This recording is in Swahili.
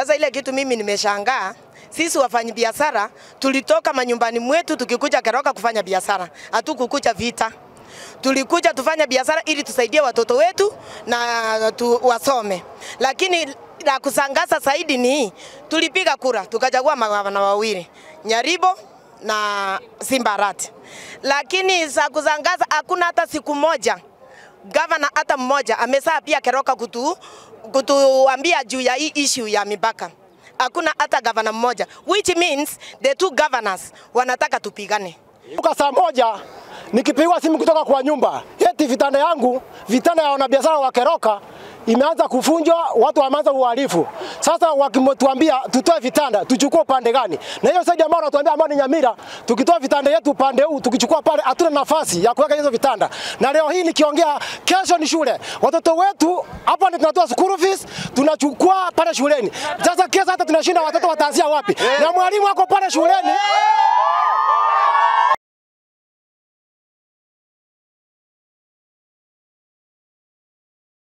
Sasa ile kitu mimi nimeshangaa sisi wafanyi biashara tulitoka manyumbani mwetu tukikuja Keroka kufanya biashara, hatukukuja vita. Tulikuja tufanya biashara ili tusaidie watoto wetu na tu wasome, lakini la kusangaza zaidi ni tulipiga kura tukachagua magavana wawili Nyaribo na Simbarati, lakini za kusangaza hakuna hata siku moja gavana hata mmoja amesaa pia Keroka kutu, kutuambia juu ya hii issue ya mipaka hakuna hata gavana mmoja, which means the two governors wanataka tupigane. Kwa saa moja nikipigwa simu kutoka kwa nyumba, eti vitanda yangu vitanda ya wanabiashara wa Keroka imeanza kufunjwa, watu wameanza uhalifu. Sasa wakimtuambia tutoe vitanda, tuchukue upande gani? Na hiyo saidi ambao wanatuambia ambao ni Nyamira, tukitoa vitanda yetu upande huu tukichukua pale, hatuna nafasi ya kuweka hizo vitanda. Na leo hii nikiongea, kesho ni shule, watoto wetu hapa ndio tunatoa school fees, tunachukua pale shuleni. Sasa kesho hata tunashinda, watoto wataanzia wapi? Na mwalimu wako pale shuleni